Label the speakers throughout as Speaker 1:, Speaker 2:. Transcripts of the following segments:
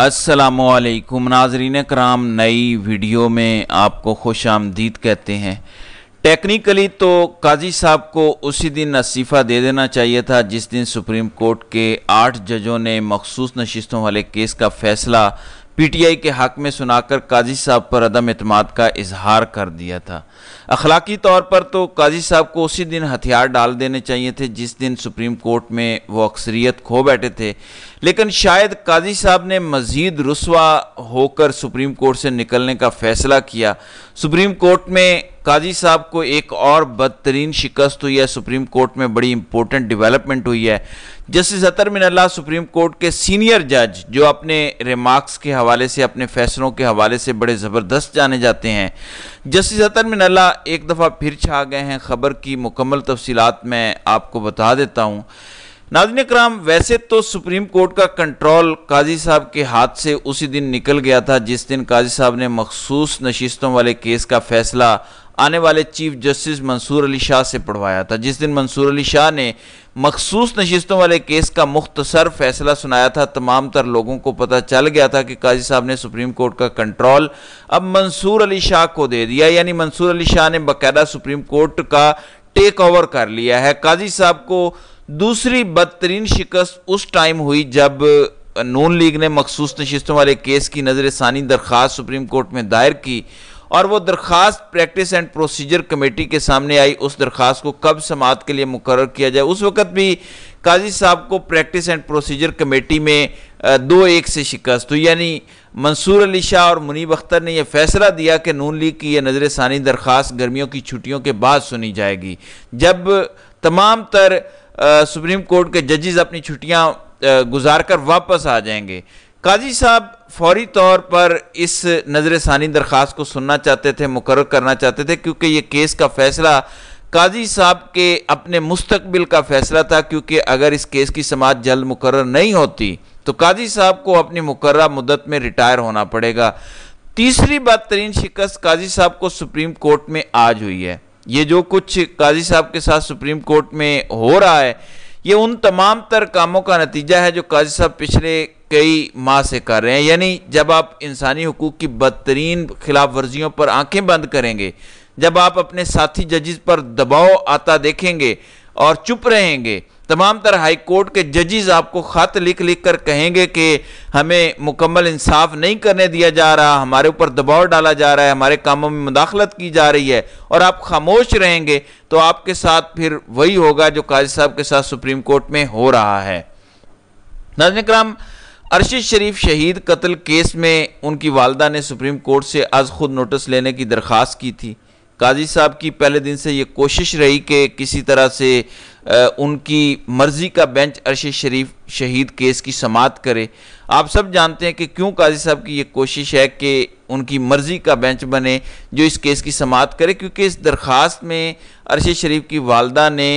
Speaker 1: असलकुम नाजरीन कराम नई वीडियो में आपको खुश आमदीद कहते हैं टेक्निकली तो काजी साहब को उसी दिन अस्तीफ़ा दे देना चाहिए था जिस दिन सुप्रीम कोर्ट के आठ जजों ने मखसूस नशस्तों वाले केस का फैसला पीटीआई के हक में सुनाकर काजी साहब पर अदम अतमाद का इजहार कर दिया था अखलाकी तौर पर तो काजी साहब को उसी दिन हथियार डाल देने चाहिए थे जिस दिन सुप्रीम कोर्ट में वो अक्सरियत खो बैठे थे लेकिन शायद काजी साहब ने मज़ीद रसवा होकर सुप्रीम कोर्ट से निकलने का फ़ैसला किया सुप्रीम कोर्ट में काजी साहब को एक और बदतरीन शिकस्त हुई है सुप्रीम कोर्ट में बड़ी इंपॉर्टेंट डेवलपमेंट हुई है justice Athar Minallah supreme court के सीनियर जज जो अपने रिमार्क्स के हवाले से अपने फैसलों के हवाले से बड़े ज़बरदस्त जाने जाते हैं जस्टिस अतर मिन अल्लाह एक दफ़ा फिर छा गए हैं ख़बर की मुकम्मल तफसीत मैं आपको बता देता हूँ नाजन कराम वैसे तो सुप्रीम कोर्ट का कंट्रोल काजी साहब के हाथ से उसी दिन निकल गया था जिस दिन काजी साहब ने मखसूस नशिस्तों वाले केस का फैसला आने वाले चीफ जस्टिस मंसूर अली शाह से पढ़वाया था जिस दिन मंसूर अली शाह ने मखसूस नशिस्तों वाले केस का मुख्तसर फैसला सुनाया था तमाम तर लोगों को पता चल गया था कि काजी साहब ने सुप्रीम कोर्ट का कंट्रोल अब मंसूर अली शाह को दे दिया यानी मंसूर अली शाह ने बाकायदा सुप्रीम कोर्ट का टेक ओवर कर लिया है काजी साहब को दूसरी बदतरीन शिकस्त उस टाइम हुई जब नून लीग ने मखसूस नशस्तों वाले केस की नज़र षानी दरख्वास्त सुप्रीम कोर्ट में दायर की और वह दरख्वास्त प्रैक्टिस एंड प्रोसीजर कमेटी के सामने आई उस दरख्वास्त को कब समात के लिए मुकर किया जाए उस वक़्त भी काजी साहब को प्रैक्टिस एंड प्रोसीजर कमेटी में दो एक से शिकस्त हुई यानी मंसूर अली शाह और मुनीब अख्तर ने यह फैसला दिया कि नून लीग की यह नज़र षानी दरख्वास्त गर्मियों की छुट्टियों के बाद सुनी जाएगी जब तमाम तर सुप्रीम कोर्ट के जजेस अपनी छुट्टियां गुजार कर वापस आ जाएंगे काजी साहब फौरी तौर पर इस नज़र षानी दरख्वास्त को सुनना चाहते थे मुकर करना चाहते थे क्योंकि ये केस का फैसला काजी साहब के अपने मुस्तबिल का फैसला था क्योंकि अगर इस केस की समाज जल्द मुकर नहीं होती तो काजी साहब को अपनी मुकर मुदत में रिटायर होना पड़ेगा तीसरी बदतरीन शिकस्त काजी साहब को सुप्रीम कोर्ट में आज हुई है ये जो कुछ काजी साहब के साथ सुप्रीम कोर्ट में हो रहा है ये उन तमाम तर कामों का नतीजा है जो काजी साहब पिछले कई माह से कर रहे हैं यानी जब आप इंसानी हकूक़ की बदतरीन खिलाफ वर्जियों पर आंखें बंद करेंगे जब आप अपने साथी जजिस पर दबाव आता देखेंगे और चुप रहेंगे तमाम तरह हाई कोर्ट के जजेस आपको ख़त लिख लिख कर कहेंगे कि हमें मुकम्मल इंसाफ नहीं करने दिया जा रहा हमारे ऊपर दबाव डाला जा रहा है हमारे कामों में मुदाखलत की जा रही है और आप खामोश रहेंगे तो आपके साथ फिर वही होगा जो काजी साहब के साथ सुप्रीम कोर्ट में हो रहा है नाजन कराम अरशद शरीफ शहीद कत्ल केस में उनकी वालदा ने सुप्रीम कोर्ट से आज खुद नोटिस लेने की दरख्वास्त की थी काजी साहब की पहले दिन से ये कोशिश रही कि किसी तरह से उनकी मर्ज़ी का बेंच अरशद शरीफ शहीद केस की समात करे आप सब जानते हैं कि क्यों काजी साहब की ये कोशिश है कि उनकी मर्ज़ी का बेंच बने जो इस केस की समात करे क्योंकि इस दरख्वास्त में अरशद शरीफ की वालदा ने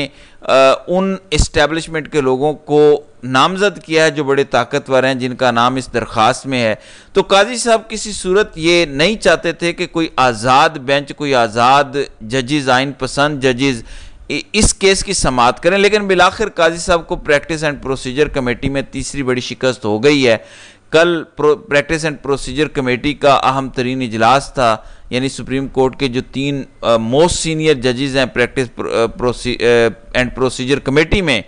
Speaker 1: आ, उन इस्टेबलिशमेंट के लोगों को नामजद किया है जो बड़े ताकतवर हैं जिनका नाम इस दरख्वास्त में है तो काजी साहब किसी सूरत ये नहीं चाहते थे कि कोई आज़ाद बेंच कोई आज़ाद जजेस आइन पसंद जजेज इस केस की समात करें लेकिन बिलाखिर काजी साहब को प्रैक्टिस एंड प्रोसीजर कमेटी में तीसरी बड़ी शिकस्त हो गई है कल प्रैक्टिस एंड प्रोसीजर कमेटी का अहम तरीन इजलास था यानी सुप्रीम कोर्ट के जो तीन मोस्ट सीनियर जजेज़ हैं प्रैक्टिस एंड प्रोसीजर कमेटी में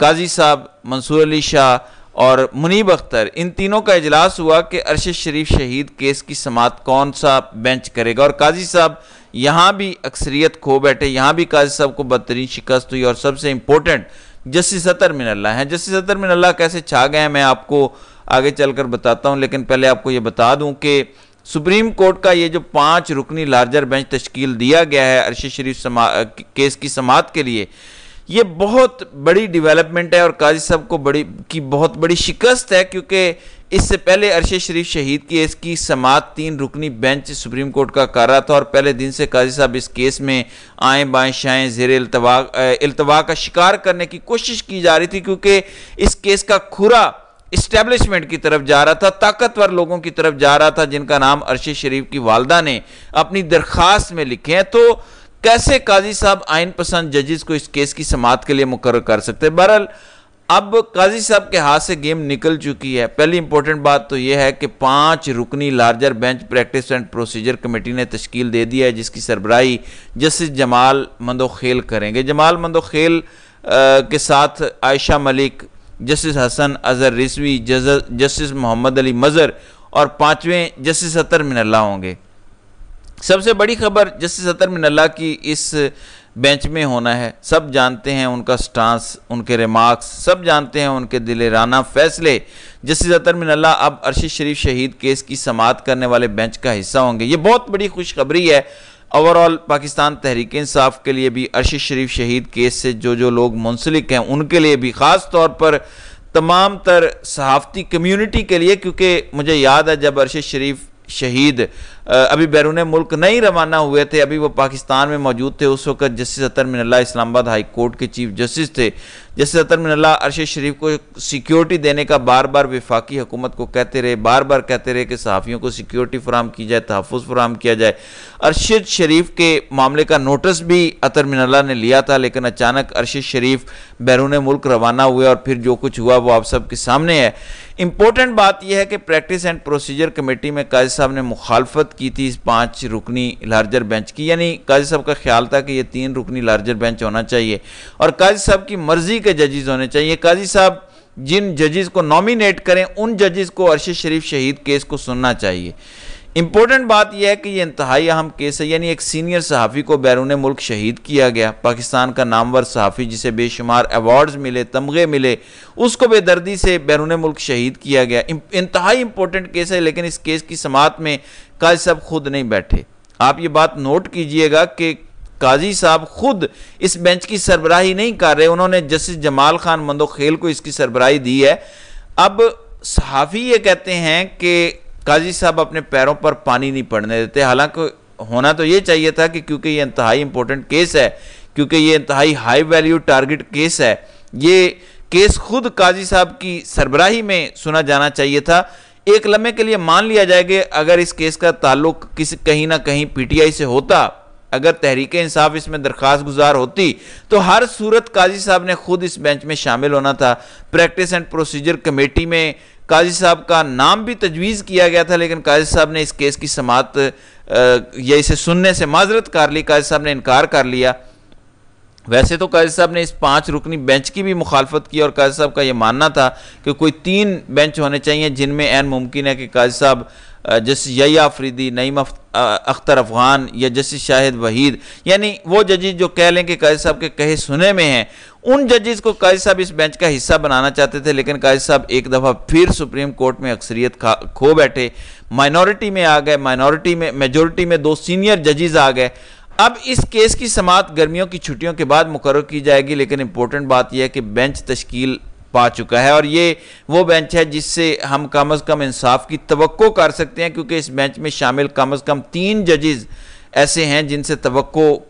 Speaker 1: काजी साहब मंसूर अली शाह और मुनीब अख्तर इन तीनों का इजलास हुआ कि अरशद शरीफ शहीद केस की समात कौन सा बेंच करेगा और काजी साहब यहाँ भी अक्सरियत खो बैठे यहाँ भी काजी साहब को बदतरीन शिकस्त हुई और सबसे इम्पोर्टेंट जस्टिस अतर मिनल्ला हैं जस्टिस अतर मिनल्ला कैसे छा गए हैं मैं आपको आगे चलकर बताता हूँ लेकिन पहले आपको ये बता दूँ कि सुप्रीम कोर्ट का ये जो पांच रुकनी लार्जर बेंच तश्कील दिया गया है अर्श शरीफ केस की समात के लिए ये बहुत बड़ी डेवलपमेंट है और काजी साहब को बड़ी की बहुत बड़ी शिकस्त है क्योंकि इससे पहले अरशद शरीफ शहीद की इसकी समात तीन रुकनी बेंच सुप्रीम कोर्ट का कर रहा था और पहले दिन से काजी साहब इस केस में आए बाएं शाएँ जेर अल्तवा का शिकार करने की कोशिश की जा रही थी क्योंकि इस केस का खुरा इस्टेब्लिशमेंट की तरफ जा रहा था ताकतवर लोगों की तरफ जा रहा था जिनका नाम अरशद शरीफ की वालदा ने अपनी दरख्वास्त में लिखे हैं तो कैसे काजी साहब आइन पसंद जजेस को इस केस की समात के लिए मुकर कर सकते हैं बहरहाल अब काजी साहब के हाथ से गेम निकल चुकी है पहली इंपॉर्टेंट बात तो यह है कि पांच रुकनी larger bench practice and procedure committee ने तश्कील दे दी है जिसकी सरबराही जस्टिस जमाल मंदोखेल करेंगे जमाल मंदोखेल के साथ आयशा मलिक जस्टिस हसन अजहर रिसवी जस्टिस मोहम्मद अली मज़र और पाँचवें जस्टिस अतर मिनल्ला होंगे सबसे बड़ी खबर जस्टिस अतर मिनल्ला की इस बेंच में होना है सब जानते हैं उनका स्टांस उनके रिमार्क्स सब जानते हैं उनके दिलेराना फैसले जस्टिस अतर मिनल्ला अब अरशद शरीफ शहीद केस की समात करने वाले बेंच का हिस्सा होंगे ये बहुत बड़ी खुशखबरी है ओवरऑल पाकिस्तान तहरीक इंसाफ के लिए भी अरशद शरीफ शहीद केस से जो जो लोग मुंसलिक हैं उनके लिए भी ख़ास तौर पर तमाम तर सहाफ़ती कम्यूनिटी के लिए क्योंकि मुझे याद है जब अरशद शरीफ शहीद अभी बैरून मुल्क नहीं रवाना हुए थे अभी वो पाकिस्तान में मौजूद थे उस वक्त justice Athar Minallah Islamabad high court के चीफ जस्टिस थे जस्टिस अतर मिनल्ला अरशद शरीफ को सिक्योरिटी देने का बार बार विफाकी हुकूमत को कहते रहे बार बार कहते रहे कि सहाफ़ियों को सिक्योरिटी फराम की जाए तहफ़ फ्राहम किया जाए अरशद शरीफ के मामले का नोटिस भी अतर मिनल्ला ने लिया था लेकिन अचानक अरशद शरीफ बैरून मुल्क रवाना हुए और फिर जो कुछ हुआ वो आप सबके सामने है इंपॉर्टेंट बात यह है कि प्रैक्टिस एंड प्रोसीजर कमेटी में काज साहब ने मुखालफत की थी पांच रुकनी लार्जर बेंच की यानी काजी साहब का ख्याल था कि ये तीन रुकनी लार्जर बेंच होना चाहिए और काजी साहब की मर्जी के जजेज होने चाहिए काजी साहब जिन जजेज को नॉमिनेट करें उन जजेज को अरशद शरीफ शहीद केस को सुनना चाहिए इंपॉर्टेंट बात यह है कि यह इंतहाई अहम केस है यानी एक सीनियर सहाफ़ी को बैरून मुल्क शहीद किया गया पाकिस्तान का नामवर सहाफ़ी जिसे बेशुमार अवार्ड्स मिले तमगे मिले उसको बेदर्दी से बैरून मुल्क शहीद किया गया इंतहाई इंपॉर्टेंट केस है लेकिन इस केस की समात में काजी साहब खुद नहीं बैठे आप ये बात नोट कीजिएगा कि काजी साहब खुद इस बेंच की सरबराही नहीं कर रहे उन्होंने जस्टिस जमाल खान मंदोखेल को इसकी सरबराही दी है अब सहाफ़ी ये कहते हैं कि काजी साहब अपने पैरों पर पानी नहीं पड़ने देते हालांकि होना तो ये चाहिए था कि क्योंकि ये इंतहाई इंपॉर्टेंट केस है क्योंकि ये इंतहाई हाई वैल्यू टारगेट केस है ये केस खुद काजी साहब की सरबराही में सुना जाना चाहिए था एक लम्हे के लिए मान लिया जाएगा अगर इस केस का ताल्लुक किसी कहीं ना कहीं पीटीआई से होता अगर तहरीक इंसाफ इसमें दरख्वास्त गुजार होती तो हर सूरत काजी साहब ने खुद इस बेंच में शामिल होना था प्रैक्टिस एंड प्रोसीजर कमेटी में काजी साहब का नाम भी तजवीज़ किया गया था लेकिन काजी साहब ने इस केस की समात या इसे सुनने से माजरत कर ली काजी साहब ने इनकार कर लिया वैसे तो काजी साहब ने इस पांच रुकनी बेंच की भी मुखालफत की और काजी साहब का ये मानना था कि कोई तीन बेंच होने चाहिए जिनमें एन मुमकिन है कि काजी साहब जस्टिस यही आफरीदी नईम अख्तर अफगान या जस्टिस शाहिद वहीद यानी वो जजिस जो कह लें कि काजी साहब के कहे सुने में हैं उन जजेस को काजी साहब इस बेंच का हिस्सा बनाना चाहते थे लेकिन काजी साहब एक दफ़ा फिर सुप्रीम कोर्ट में अक्सरियत खो बैठे माइनॉरिटी में आ गए माइनॉरिटी में मेजोरिटी में दो सीनियर जजेस आ गए अब इस केस की समात गर्मियों की छुट्टियों के बाद मुकर की जाएगी लेकिन इंपॉर्टेंट बात यह है कि बेंच तश्कील पा चुका है और ये वो बेंच है जिससे हम कम अज़ कम इंसाफ की तो कर सकते हैं क्योंकि इस बेंच में शामिल कम अज़ कम तीन जजेज़ ऐसे हैं जिनसे तो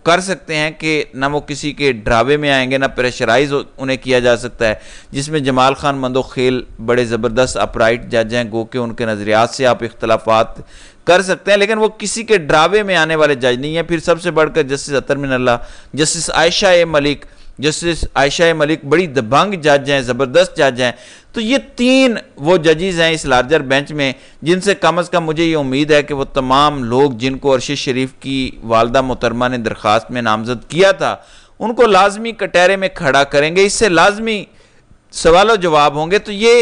Speaker 1: कर सकते हैं कि ना वो किसी के ड्रावे में आएंगे ना प्रेशराइज उन्हें किया जा सकता है जिसमें जमाल खान मंदो खेल बड़े ज़बरदस्त अपराइट जज हैं गो के उनके नज़रियात से आप इख्तलाफात कर सकते हैं लेकिन वो किसी के ड्रावे में आने वाले जज नहीं हैं फिर सबसे बढ़कर justice Athar Minallah justice Ayesha A Malik justice Ayesha Malik बड़ी दबंग जज हैं ज़बरदस्त जज हैं तो ये तीन वो जजेज़ हैं इस लार्जर बेंच में जिनसे कम अज़ कम मुझे ये उम्मीद है कि वो तमाम लोग जिनको अरशद शरीफ की वालदा मोहतरमा ने दरख्वास्त में नामजद किया था उनको लाजमी कटहरे में खड़ा करेंगे इससे लाजमी सवाल जवाब होंगे तो ये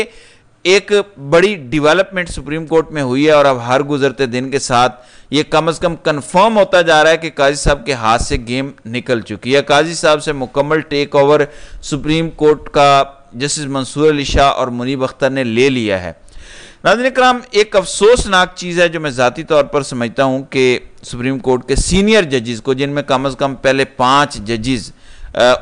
Speaker 1: एक बड़ी डेवलपमेंट सुप्रीम कोर्ट में हुई है और अब हर गुजरते दिन के साथ ये कम से कम कंफर्म होता जा रहा है कि काजी साहब के हाथ से गेम निकल चुकी है काजी साहब से मुकम्मल टेक ओवर सुप्रीम कोर्ट का जस्टिस मंसूर अली शाह और मुनीब अख्तर ने ले लिया है नाजन कराम एक अफसोसनाक चीज़ है जो मैं ज़ाती तौर पर समझता हूँ कि सुप्रीम कोर्ट के सीनियर जजेज़ को जिनमें कम अज़ कम पहले पाँच जजेज़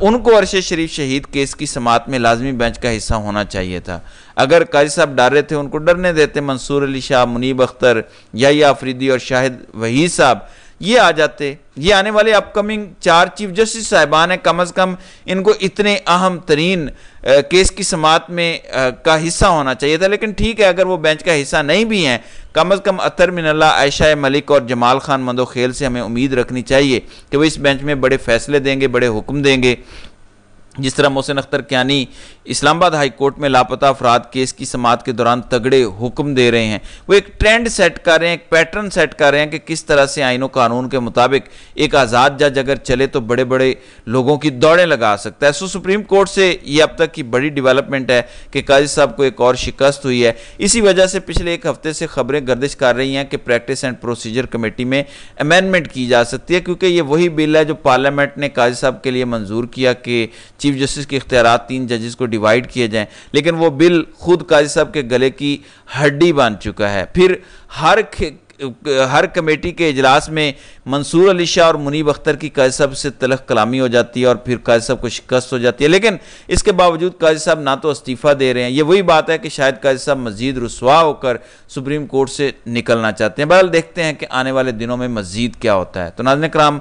Speaker 1: उनको अरशद शरीफ शहीद केस की समात में लाजमी बेंच का हिस्सा होना चाहिए था अगर काजी साहब डर रहे थे उनको डरने देते मंसूर अली शाह मुनीब अख्तर या आफरीदी और शाहिद वही साहब ये आ जाते ये आने वाले अपकमिंग चार चीफ जस्टिस साहिबान हैं कम अज़ कम इनको इतने अहम तरीन केस की समात में आ, का हिस्सा होना चाहिए था लेकिन ठीक है अगर वो बेंच का हिस्सा नहीं भी हैं कम अज़ कम अतर मिनल्ला आयशा मलिक और जमाल खान मंदो खेल से हमें उम्मीद रखनी चाहिए कि वो इस बेंच में बड़े फैसले देंगे बड़े हुक्म देंगे जिस तरह मोहसिन अख्तर क्यानी इस्लामाबाद हाई कोर्ट में लापता अफराद केस की समात के दौरान तगड़े हुक्म दे रहे हैं वो एक ट्रेंड सेट कर रहे हैं एक पैटर्न सेट कर रहे हैं कि किस तरह से आइनों कानून के मुताबिक एक आज़ाद जज अगर चले तो बड़े बड़े लोगों की दौड़ें लगा सकता है सो सुप्रीम कोर्ट से ये अब तक की बड़ी डिवेलपमेंट है कि काजी साहब को एक और शिकस्त हुई है इसी वजह से पिछले एक हफ्ते से खबरें गर्दिश कर रही हैं कि प्रैक्टिस एंड प्रोसीजर कमेटी में अमेंडमेंट की जा सकती है क्योंकि ये वही बिल है जो पार्लियामेंट ने काजी साहब के लिए मंजूर किया कि चीफ जस्टिस के इख्तियार तीन जजेस को डिवाइड किए जाएं लेकिन वो बिल खुद काजी साहब के गले की हड्डी बन चुका है फिर हर हर कमेटी के इजलास में मंसूर अली शाह और मुनीब अख्तर की काजी साहब से तलख कलामी हो जाती है और फिर काजी साहब को शिकस्त हो जाती है लेकिन इसके बावजूद काजी साहब ना तो इस्तीफ़ा दे रहे हैं ये वही बात है कि शायद काजी साहब मजीद रसवा होकर सुप्रीम कोर्ट से निकलना चाहते हैं बहरहाल देखते हैं कि आने वाले दिनों में मजीद क्या होता है तो नाजन कराम